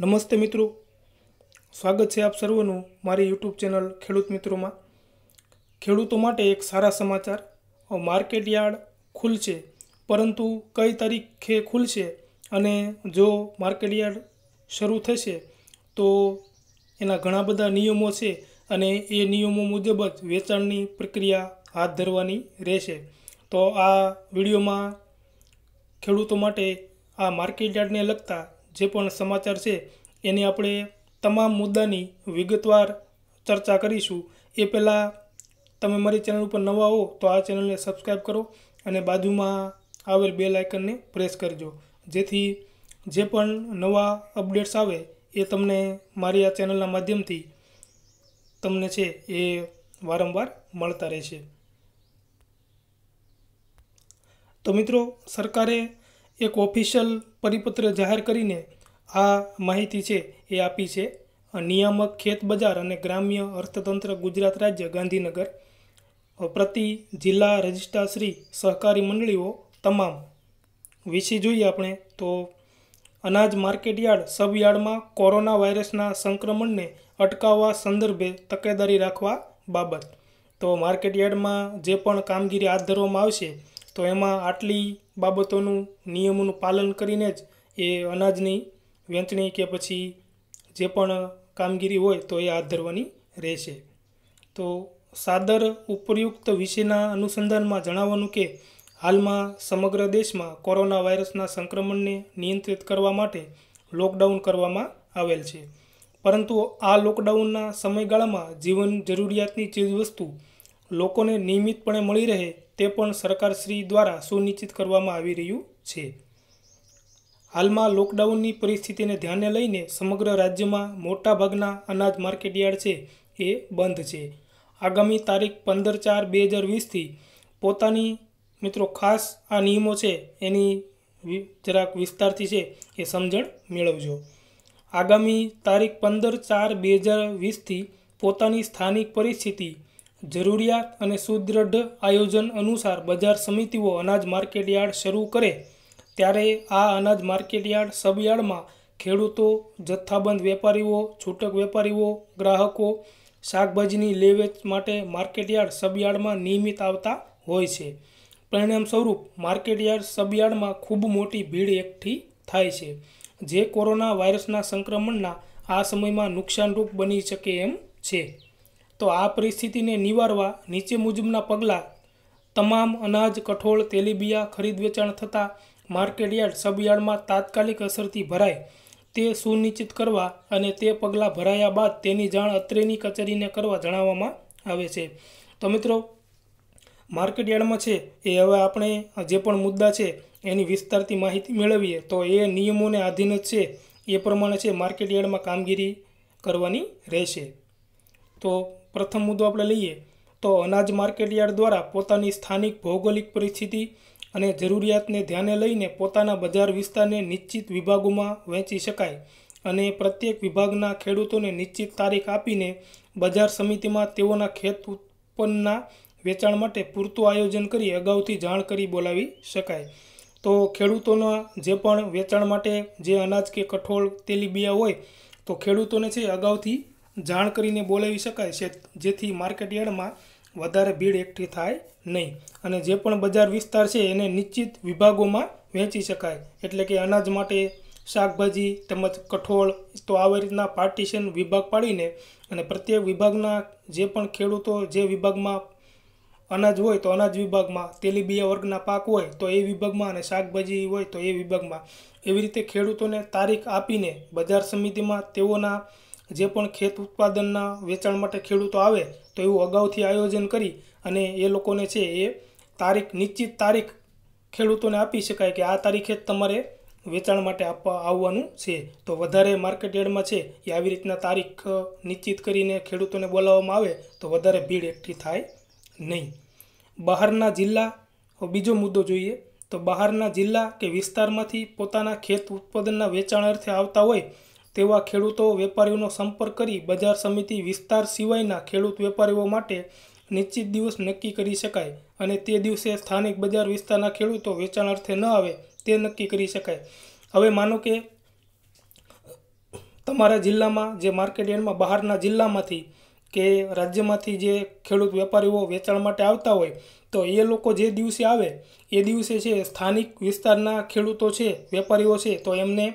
નમસ્તે મિત્રો સ્વાગત છે આપ સર્વનું મારી યુટ્યુબ ચેનલ ખેડૂત મિત્રોમાં ખેડૂતો માટે એક સારા સમાચાર માર્કેટ યાર્ડ ખુલશે પરંતુ કઈ તારીખે ખુલશે અને જો માર્કેટ યાર્ડ શરૂ થશે તો એના ઘણા બધા નિયમો છે અને એ નિયમો મુજબ જ વેચાણની પ્રક્રિયા હાથ ધરવાની રહેશે તો આ વિડીયોમાં ખેડૂતો માટે આ માર્કેટ યાર્ડને લગતા જે પણ સમાચાર છે એની આપણે તમામ મુદ્દાની વિગતવાર ચર્ચા કરીશું એ પહેલાં તમે મારી ચેનલ ઉપર નવા હો તો આ ચેનલને સબસ્ક્રાઈબ કરો અને બાજુમાં આવેલ બે લાયકનને પ્રેસ કરજો જેથી જે પણ નવા અપડેટ્સ આવે એ તમને મારી આ ચેનલના માધ્યમથી તમને છે એ વારંવાર મળતા રહેશે તો મિત્રો સરકારે એક ઓફિશિયલ પરિપત્ર જાહેર કરીને આ માહિતી છે એ આપી છે નિયામક ખેત બજાર અને ગ્રામ્ય અર્થતંત્ર ગુજરાત રાજ્ય ગાંધીનગર પ્રતિ જિલ્લા રજિસ્ટ્રારશ્રી સહકારી મંડળીઓ તમામ વિશે જોઈએ આપણે તો અનાજ માર્કેટયાર્ડ સબયાર્ડમાં કોરોના વાયરસના સંક્રમણને અટકાવવા સંદર્ભે તકેદારી રાખવા બાબત તો માર્કેટયાર્ડમાં જે પણ કામગીરી હાથ ધરવામાં આવશે તો એમાં આટલી બાબતોનું નિયમોનું પાલન કરીને જ એ અનાજની વેચણી કે પછી જે પણ કામગીરી હોય તો એ હાથ ધરવાની રહેશે તો સાદર ઉપયુક્ત વિશેના અનુસંધાનમાં જણાવવાનું કે હાલમાં સમગ્ર દેશમાં કોરોના વાયરસના સંક્રમણને નિયંત્રિત કરવા માટે લોકડાઉન કરવામાં આવેલ છે પરંતુ આ લોકડાઉનના સમયગાળામાં જીવન જરૂરિયાતની ચીજવસ્તુ લોકોને નિયમિતપણે મળી રહે તે પણ સરકારશ્રી દ્વારા સુનિશ્ચિત કરવામાં આવી રહ્યું છે હાલમાં લોકડાઉનની પરિસ્થિતિને ધ્યાને લઈને સમગ્ર રાજ્યમાં મોટાભાગના અનાજ માર્કેટયાર્ડ છે એ બંધ છે આગામી તારીખ પંદર ચાર બે હજાર વીસથી પોતાની મિત્રો ખાસ આ નિયમો છે એની જરાક વિસ્તારથી છે એ સમજણ મેળવજો આગામી તારીખ પંદર ચાર બે હજાર વીસથી પોતાની સ્થાનિક પરિસ્થિતિ જરૂરિયાત અને સુદ્રઢ આયોજન અનુસાર બજાર સમિતિઓ અનાજ માર્કેટયાર્ડ શરૂ કરે ત્યારે આ અનાજ માર્કેટયાર્ડ સબયાર્ડમાં ખેડૂતો જથ્થાબંધ વેપારીઓ છૂટક વેપારીઓ ગ્રાહકો શાકભાજીની લેવેચ માટે માર્કેટયાર્ડ સબયાર્ડમાં નિયમિત આવતા હોય છે પરિણામ સ્વરૂપ માર્કેટયાર્ડ સબયાર્ડમાં ખૂબ મોટી ભીડ એકઠી થાય છે જે કોરોના વાયરસના સંક્રમણના આ સમયમાં નુકસાનરૂપ બની શકે એમ છે તો આ પરિસ્થિતિને નિવારવા નીચે મુજબના પગલાં તમામ અનાજ કઠોળ તેલીબિયા ખરીદ વેચાણ થતાં માર્કેટયાર્ડ સબયાર્ડમાં તાત્કાલિક અસરથી ભરાય તે સુનિશ્ચિત કરવા અને તે પગલાં ભરાયા બાદ તેની જાણ અત્રેની કચેરીને કરવા જણાવવામાં આવે છે તો મિત્રો માર્કેટયાર્ડમાં છે એ હવે આપણે જે પણ મુદ્દા છે એની વિસ્તારથી માહિતી મેળવીએ તો એ નિયમોને આધીન જ છે એ પ્રમાણે છે માર્કેટયાર્ડમાં કામગીરી કરવાની રહેશે તો પ્રથમ મુદ્દો આપણે લઈએ તો અનાજ માર્કેટયાર્ડ દ્વારા પોતાની સ્થાનિક ભૌગોલિક પરિસ્થિતિ અને જરૂરિયાતને ધ્યાને લઈને પોતાના બજાર વિસ્તારને નિશ્ચિત વિભાગોમાં વહેંચી શકાય અને પ્રત્યેક વિભાગના ખેડૂતોને નિશ્ચિત તારીખ આપીને બજાર સમિતિમાં તેઓના ખેત ઉત્પન્નના વેચાણ માટે પૂરતું આયોજન કરી અગાઉથી જાણ કરી બોલાવી શકાય તો ખેડૂતોના જે પણ વેચાણ માટે જે અનાજ કે કઠોળ તેલીબિયા હોય તો ખેડૂતોને છે અગાઉથી જાણ કરીને બોલાવી શકાય છે જેથી માર્કેટયાર્ડમાં વધારે ભીડ એકઠી થાય નહીં અને જે પણ બજાર વિસ્તાર છે એને નિશ્ચિત વિભાગોમાં વહેંચી શકાય એટલે કે અનાજ માટે શાકભાજી તેમજ કઠોળ તો આવી રીતના પાર્ટીશન વિભાગ પાડીને અને પ્રત્યેક વિભાગના જે પણ ખેડૂતો જે વિભાગમાં અનાજ હોય તો અનાજ વિભાગમાં તેલીબિયા વર્ગના પાક હોય તો એ વિભાગમાં અને શાકભાજી હોય તો એ વિભાગમાં એવી રીતે ખેડૂતોને તારીખ આપીને બજાર સમિતિમાં તેઓના જે પણ ખેત ઉત્પાદનના વેચાણ માટે ખેડૂતો આવે તો એવું અગાઉથી આયોજન કરી અને એ લોકોને છે એ તારીખ નિશ્ચિત તારીખ ખેડૂતોને આપી શકાય કે આ તારીખે જ તમારે વેચાણ માટે આપવા આવવાનું છે તો વધારે માર્કેટ યાર્ડમાં છે એ આવી રીતના તારીખ નિશ્ચિત કરીને ખેડૂતોને બોલાવવામાં આવે તો વધારે ભીડ એકઠી થાય નહીં બહારના જિલ્લા બીજો મુદ્દો જોઈએ તો બહારના જિલ્લા કે વિસ્તારમાંથી પોતાના ખેત ઉત્પાદનના વેચાણ અર્થે આવતા હોય તેવા ખેડૂતો વેપારીઓનો સંપર્ક કરી બજાર સમિતિ વિસ્તાર સિવાયના ખેડૂત વેપારીઓ માટે નિશ્ચિત દિવસ નક્કી કરી શકાય અને તે દિવસે સ્થાનિક બજાર વિસ્તારના ખેડૂતો વેચાણ અર્થે ન આવે તે નક્કી કરી શકાય હવે માનો કે તમારા જિલ્લામાં જે માર્કેટ યાર્ડમાં બહારના જિલ્લામાંથી કે રાજ્યમાંથી જે ખેડૂત વેપારીઓ વેચાણ માટે આવતા હોય તો એ લોકો જે દિવસે આવે એ દિવસે છે સ્થાનિક વિસ્તારના ખેડૂતો છે વેપારીઓ છે તો એમને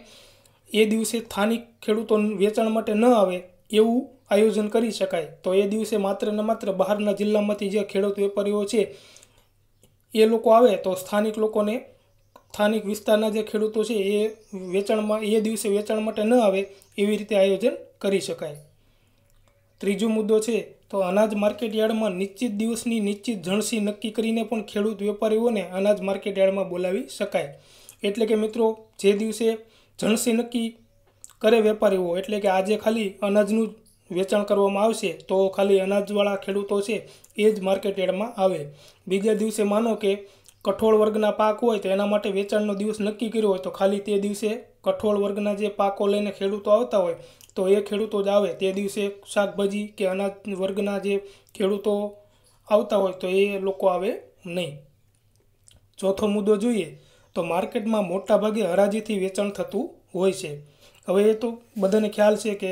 એ દિવસે સ્થાનિક ખેડૂતો વેચાણ માટે ન આવે એવું આયોજન કરી શકાય તો એ દિવસે માત્ર ને માત્ર બહારના જિલ્લામાંથી જે ખેડૂત વેપારીઓ છે એ લોકો આવે તો સ્થાનિક લોકોને સ્થાનિક વિસ્તારના જે ખેડૂતો છે એ વેચાણમાં એ દિવસે વેચાણ માટે ન આવે એવી રીતે આયોજન કરી શકાય ત્રીજો મુદ્દો છે તો અનાજ માર્કેટયાર્ડમાં નિશ્ચિત દિવસની નિશ્ચિત જણસી નક્કી કરીને પણ ખેડૂત વેપારીઓને અનાજ માર્કેટયાર્ડમાં બોલાવી શકાય એટલે કે મિત્રો જે દિવસે જણસી નક્કી કરે વેપારીઓ એટલે કે આજે ખાલી અનાજનું વેચાણ કરવામાં આવશે તો ખાલી અનાજવાળા ખેડૂતો છે એ જ માર્કેટ યાર્ડમાં આવે બીજા દિવસે માનો કે કઠોળ વર્ગના પાક હોય તો એના માટે વેચાણનો દિવસ નક્કી કર્યો હોય તો ખાલી તે દિવસે કઠોળ વર્ગના જે પાકો લઈને ખેડૂતો આવતા હોય તો એ ખેડૂતો જ આવે તે દિવસે શાકભાજી કે અનાજ વર્ગના જે ખેડૂતો આવતા હોય તો એ લોકો આવે નહીં ચોથો મુદ્દો જોઈએ તો માર્કેટમાં મોટાભાગે હરાજીથી વેચાણ થતું હોય છે હવે એ તો બધાને ખ્યાલ છે કે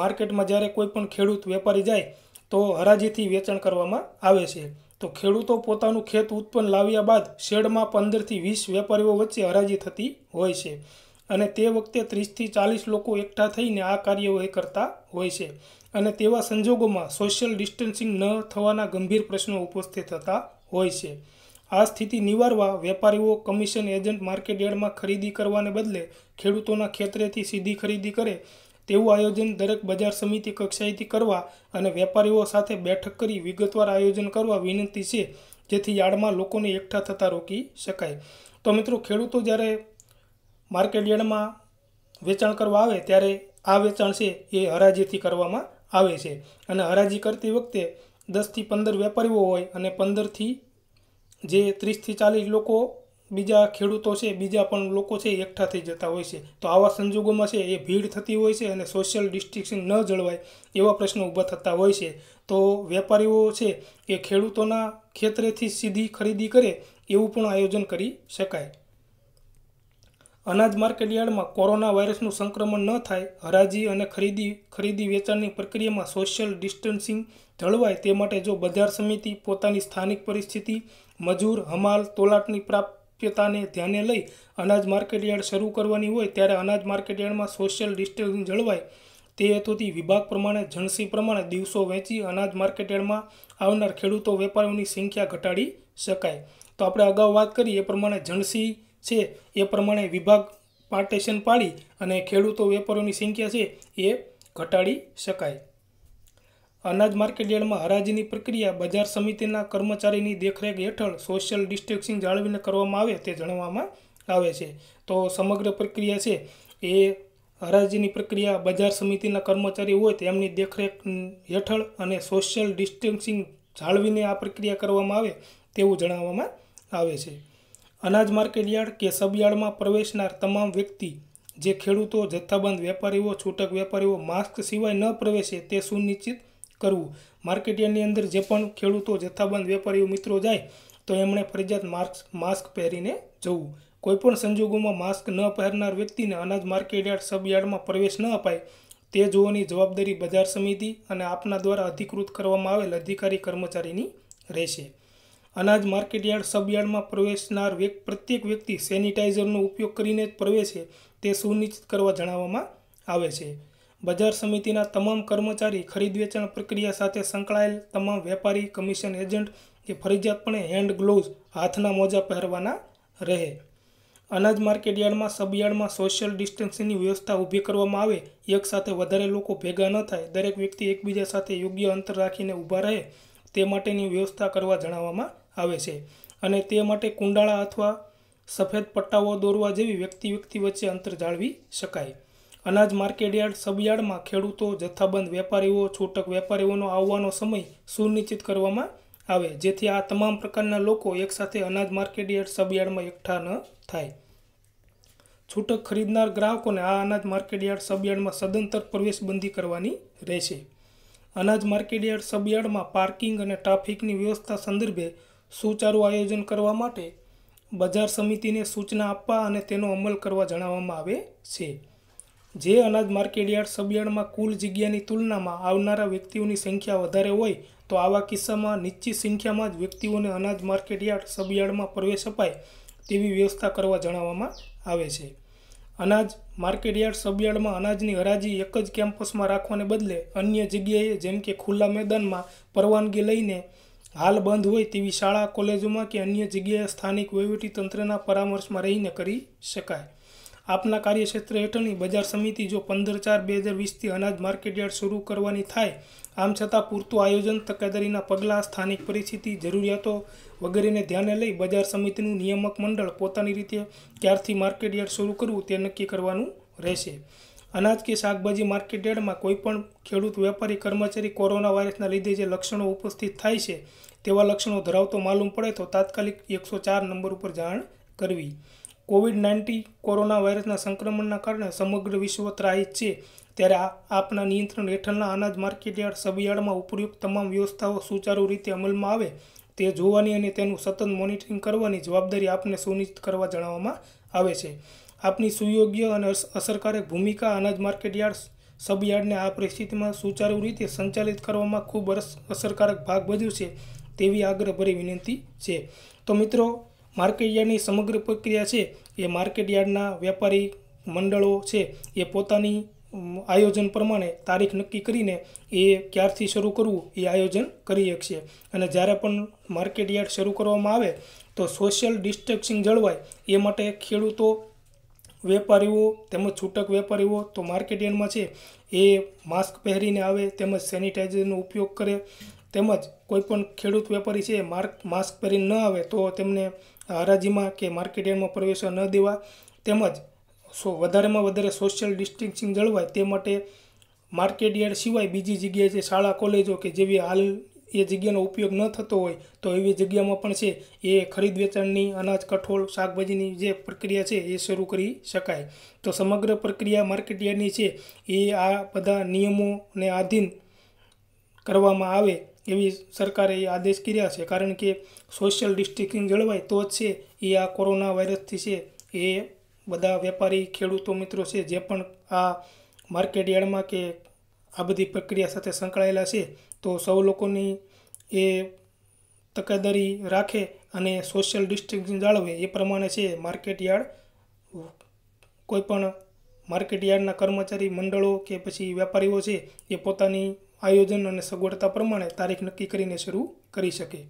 માર્કેટમાં જ્યારે કોઈ પણ ખેડૂત વેપારી જાય તો હરાજીથી વેચાણ કરવામાં આવે છે તો ખેડૂતો પોતાનું ખેત ઉત્પન્ન લાવ્યા બાદ શેડમાં પંદરથી વીસ વેપારીઓ વચ્ચે હરાજી થતી હોય છે અને તે વખતે ત્રીસથી ચાલીસ લોકો એકઠા થઈને આ કાર્યવાહી કરતા હોય છે અને તેવા સંજોગોમાં સોશિયલ ડિસ્ટન્સિંગ ન થવાના ગંભીર પ્રશ્નો ઉપસ્થિત થતા હોય છે આ સ્થિતિ નિવારવા વેપારીઓ કમિશન એજન્ટ માર્કેટ યાર્ડમાં ખરીદી કરવાને બદલે ખેડૂતોના ખેતરેથી સીધી ખરીદી કરે તેવું આયોજન દરેક બજાર સમિતિ કક્ષાએથી કરવા અને વેપારીઓ સાથે બેઠક કરી વિગતવાર આયોજન કરવા વિનંતી છે જેથી યાર્ડમાં લોકોને એકઠા થતાં રોકી શકાય તો મિત્રો ખેડૂતો જ્યારે માર્કેટ યાર્ડમાં વેચાણ કરવા આવે ત્યારે આ વેચાણ છે એ હરાજીથી કરવામાં આવે છે અને હરાજી કરતી વખતે દસથી પંદર વેપારીઓ હોય અને પંદરથી જે ત્રીસથી ચાલીસ લોકો બીજા ખેડૂતો છે બીજા પણ લોકો છે એકઠા થઈ જતા હોય છે તો આવા સંજોગોમાં છે એ ભીડ થતી હોય છે અને સોશિયલ ડિસ્ટ્રિક્શન ન જળવાય એવા પ્રશ્નો ઊભા થતા હોય છે તો વેપારીઓ છે એ ખેડૂતોના ખેતરેથી સીધી ખરીદી કરે એવું પણ આયોજન કરી શકાય અનાજ માર્કેટયાર્ડમાં કોરોના વાયરસનું સંક્રમણ ન થાય હરાજી અને ખરીદી ખરીદી વેચાણની પ્રક્રિયામાં સોશિયલ ડિસ્ટન્સિંગ જળવાય તે માટે જો બજાર સમિતિ પોતાની સ્થાનિક પરિસ્થિતિ મજૂર હમાલ તોલાટની પ્રાપ્યતાને ધ્યાને લઈ અનાજ માર્કેટયાર્ડ શરૂ કરવાની હોય ત્યારે અનાજ માર્કેટયાર્ડમાં સોશિયલ ડિસ્ટન્સિંગ જળવાય તે હેતુથી વિભાગ પ્રમાણે જણસી પ્રમાણે દિવસો વહેંચી અનાજ માર્કેટયાર્ડમાં આવનાર ખેડૂતો વેપારીઓની સંખ્યા ઘટાડી શકાય તો આપણે અગાઉ વાત કરી એ પ્રમાણે જણસી છે એ પ્રમાણે વિભાગ પાર્ટેશન પાડી અને ખેડૂતો વેપારીઓની સંખ્યા છે એ ઘટાડી શકાય અનાજ માર્કેટ યાર્ડમાં હરાજીની પ્રક્રિયા બજાર સમિતિના કર્મચારીની દેખરેખ હેઠળ સોશિયલ ડિસ્ટન્સિંગ જાળવીને કરવામાં આવે તે જણાવવામાં આવે છે તો સમગ્ર પ્રક્રિયા છે એ હરાજીની પ્રક્રિયા બજાર સમિતિના કર્મચારી હોય તેમની દેખરેખ હેઠળ અને સોશિયલ ડિસ્ટન્સિંગ જાળવીને આ પ્રક્રિયા કરવામાં આવે તેવું જણાવવામાં આવે છે અનાજ માર્કેટ યાર્ડ કે સબયાર્ડમાં પ્રવેશનાર તમામ વ્યક્તિ જે ખેડૂતો જથ્થાબંધ વેપારીઓ છૂટક વેપારીઓ માસ્ક સિવાય ન પ્રવેશે તે સુનિશ્ચિત કરવું માર્કેટયાર્ડની અંદર જે પણ ખેડૂતો જથ્થાબંધ વેપારીઓ મિત્રો જાય તો એમણે ફરજિયાત માસ્ક માસ્ક પહેરીને જવું કોઈપણ સંજોગોમાં માસ્ક ન પહેરનાર વ્યક્તિને અનાજ માર્કેટયાર્ડ સબયાર્ડમાં પ્રવેશ ન અપાય તે જોવાની જવાબદારી બજાર સમિતિ અને આપના દ્વારા અધિકૃત કરવામાં આવેલ અધિકારી કર્મચારીની રહેશે અનાજ માર્કેટયાર્ડ સબયાર્ડમાં પ્રવેશનાર પ્રત્યેક વ્યક્તિ સેનિટાઇઝરનો ઉપયોગ કરીને જ પ્રવેશે તે સુનિશ્ચિત કરવા જણાવવામાં આવે છે બજાર સમિતિના તમામ કર્મચારી ખરીદ વેચાણ પ્રક્રિયા સાથે સંકળાયેલ તમામ વેપારી કમિશન એજન્ટ કે ફરજિયાતપણે હેન્ડ ગ્લોવ્સ હાથના મોજા પહેરવાના રહે અનાજ માર્કેટયાર્ડમાં સબયાર્ડમાં સોશિયલ ડિસ્ટન્સિંગની વ્યવસ્થા ઊભી કરવામાં આવે એક સાથે વધારે લોકો ભેગા ન થાય દરેક વ્યક્તિ એકબીજા સાથે યોગ્ય અંતર રાખીને ઊભા રહે તે માટેની વ્યવસ્થા કરવા જણાવવામાં આવે છે અને તે માટે કુંડાળા અથવા સફેદ પટ્ટાઓ દોરવા જેવી વ્યક્તિ વ્યક્તિ વચ્ચે અંતર જાળવી શકાય અનાજ માર્કેટયાર્ડ સબયાર્ડમાં ખેડૂતો જથ્થાબંધ વેપારીઓ છૂટક વેપારીઓનો આવવાનો સમય સુનિશ્ચિત કરવામાં આવે જેથી આ તમામ પ્રકારના લોકો એકસાથે અનાજ માર્કેટયાર્ડ સબયાર્ડમાં એકઠા ન થાય છૂટક ખરીદનાર ગ્રાહકોને આ અનાજ માર્કેટયાર્ડ સબયાર્ડમાં સદંતર પ્રવેશબંધી કરવાની રહેશે અનાજ માર્કેટયાર્ડ સબયાર્ડમાં પાર્કિંગ અને ટ્રાફિકની વ્યવસ્થા સંદર્ભે સુચારું આયોજન કરવા માટે બજાર સમિતિને સૂચના આપવા અને તેનો અમલ કરવા જણાવવામાં આવે છે જે અનાજ માર્કેટયાર્ડ સબયાર્ડમાં કુલ જગ્યાની તુલનામાં આવનારા વ્યક્તિઓની સંખ્યા વધારે હોય તો આવા કિસ્સામાં નિશ્ચિત સંખ્યામાં જ વ્યક્તિઓને અનાજ માર્કેટયાર્ડ સબયાર્ડમાં પ્રવેશ અપાય તેવી વ્યવસ્થા કરવા જણાવવામાં આવે છે અનાજ માર્કેટયાર્ડ સબયાર્ડમાં અનાજની હરાજી એક જ કેમ્પસમાં રાખવાને બદલે અન્ય જગ્યાએ જેમ કે ખુલ્લા મેદાનમાં પરવાનગી લઈને હાલ બંધ હોય તેવી શાળા કોલેજોમાં કે અન્ય જગ્યાએ સ્થાનિક વહીવટીતંત્રના પરામર્શમાં રહીને કરી શકાય આપના કાર્યક્ષેત્ર હેઠળની બજાર સમિતિ જો પંદર ચાર બે હજાર વીસથી અનાજ માર્કેટયાર્ડ શરૂ કરવાની થાય આમ છતાં પૂરતું આયોજન તકેદારીના પગલાં સ્થાનિક પરિસ્થિતિ જરૂરિયાતો વગેરેને ધ્યાને લઈ બજાર સમિતિનું નિયામક મંડળ પોતાની રીતે ક્યારથી માર્કેટયાર્ડ શરૂ કરવું તે નક્કી કરવાનું રહેશે અનાજ કે શાકભાજી માર્કેટયાર્ડમાં કોઈપણ ખેડૂત વેપારી કર્મચારી કોરોના વાયરસના લીધે જે લક્ષણો ઉપસ્થિત થાય છે તેવા લક્ષણો ધરાવતો માલુમ પડે તો તાત્કાલિક એકસો ચાર નંબર ઉપર જાણ કરવી કોવિડ નાઇન્ટીન કોરોના વાયરસના સંક્રમણના કારણે સમગ્ર વિશ્વ ત્રાહી છે ત્યારે આપના નિયંત્રણ હેઠળના અનાજ માર્કેટયાર્ડ સબયાર્ડમાં ઉપયુક્ત તમામ વ્યવસ્થાઓ સુચારુ રીતે અમલમાં આવે તે જોવાની અને તેનું સતત મોનિટરિંગ કરવાની જવાબદારી આપને સુનિશ્ચિત કરવા જણાવવામાં આવે છે આપની સુયોગ્ય અને અસરકારક ભૂમિકા અનાજ માર્કેટયાર્ડ સબયાર્ડને આ પરિસ્થિતિમાં સુચારુ રીતે સંચાલિત કરવામાં ખૂબ અસરકારક ભાગ છે તેવી આગ્રહભરી વિનંતી છે તો મિત્રો માર્કેટ યાર્ડની સમગ્ર પ્રક્રિયા છે એ માર્કેટ યાર્ડના વેપારી મંડળો છે એ પોતાની આયોજન પ્રમાણે તારીખ નક્કી કરીને એ ક્યારથી શરૂ કરવું એ આયોજન કરી શકશે અને જ્યારે પણ માર્કેટ યાર્ડ શરૂ કરવામાં આવે તો સોશિયલ ડિસ્ટન્સિંગ જળવાય એ માટે ખેડૂતો વેપારીઓ તેમજ છૂટક વેપારીઓ તો માર્કેટ યાર્ડમાં છે એ માસ્ક પહેરીને આવે તેમજ સેનિટાઈઝરનો ઉપયોગ કરે તેમજ કોઈપણ ખેડૂત વેપારી છે માર્ક માસ્ક પહેરીને ન આવે તો તેમને હરાજીમાં કે માર્કેટ માર્કેટયાર્ડમાં પ્રવેશવા ન દેવા તેમજ સો વધારેમાં વધારે સોશિયલ ડિસ્ટિંગશિંગ જળવાય તે માટે માર્કેટ માર્કેટયાર્ડ સિવાય બીજી જગ્યાએ જે શાળા કોલેજો કે જેવી હાલ એ જગ્યાનો ઉપયોગ ન થતો હોય તો એવી જગ્યામાં પણ છે એ ખરીદ વેચાણની અનાજ કઠોળ શાકભાજીની જે પ્રક્રિયા છે એ શરૂ કરી શકાય તો સમગ્ર પ્રક્રિયા માર્કેટ માર્કેટયાર્ડની છે એ આ બધા નિયમોને આધીન કરવામાં આવે એવી સરકારે એ આદેશ કર્યા છે કારણ કે સોશિયલ ડિસ્ટન્સિંગ જળવાય તો જ છે એ આ કોરોના વાયરસથી છે એ બધા વેપારી ખેડૂતો મિત્રો છે જે પણ આ માર્કેટ યાર્ડમાં કે આ બધી પ્રક્રિયા સાથે સંકળાયેલા છે તો સૌ લોકોની એ તકેદારી રાખે અને સોશિયલ ડિસ્ટન્સિંગ જાળવે એ પ્રમાણે છે માર્કેટ યાર્ડ કોઈપણ માર્કેટ યાર્ડના કર્મચારી મંડળો કે પછી વેપારીઓ છે એ પોતાની આયોજન અને સગવડતા પ્રમાણે તારીખ નક્કી કરીને શરૂ કરી શકે